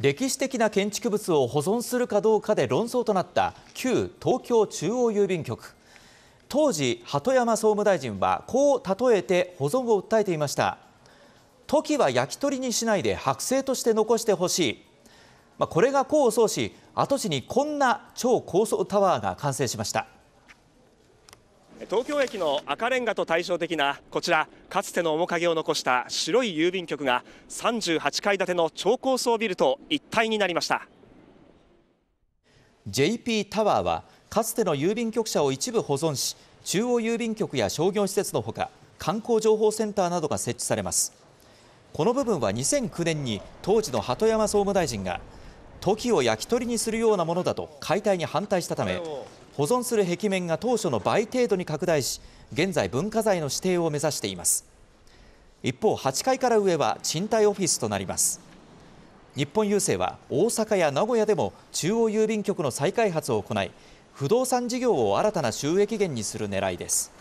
歴史的な建築物を保存するかどうかで論争となった旧東京中央郵便局当時鳩山総務大臣はこう例えて保存を訴えていました時は焼き鳥にしないで剥製として残してほしい、まあ、これが功を奏し跡地にこんな超高層タワーが完成しました東京駅の赤レンガと対照的なこちらかつての面影を残した白い郵便局が38階建ての超高層ビルと一体になりました JP タワーはかつての郵便局舎を一部保存し中央郵便局や商業施設のほか観光情報センターなどが設置されますこの部分は2009年に当時の鳩山総務大臣が時を焼き鳥にするようなものだと解体に反対したため保存する壁面が当初の倍程度に拡大し現在文化財の指定を目指しています一方8階から上は賃貸オフィスとなります日本郵政は大阪や名古屋でも中央郵便局の再開発を行い不動産事業を新たな収益源にする狙いです